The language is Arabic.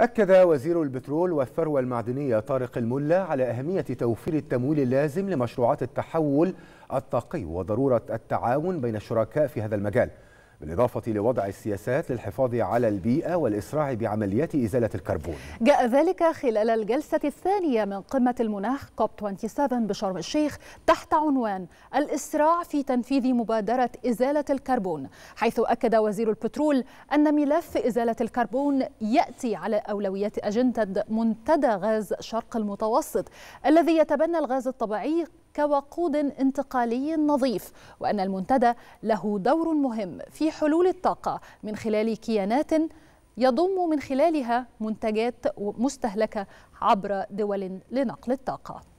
أكد وزير البترول والثروة المعدنية طارق الملا على أهمية توفير التمويل اللازم لمشروعات التحول الطاقي وضرورة التعاون بين الشركاء في هذا المجال بالإضافة لوضع السياسات للحفاظ على البيئة والإسراع بعمليات إزالة الكربون جاء ذلك خلال الجلسة الثانية من قمة المناخ كوب 27 بشرم الشيخ تحت عنوان الإسراع في تنفيذ مبادرة إزالة الكربون حيث أكد وزير البترول أن ملف إزالة الكربون يأتي على أولويات أجندة منتدى غاز شرق المتوسط الذي يتبنى الغاز الطبيعي كوقود انتقالي نظيف وأن المنتدى له دور مهم في حلول الطاقة من خلال كيانات يضم من خلالها منتجات مستهلكة عبر دول لنقل الطاقة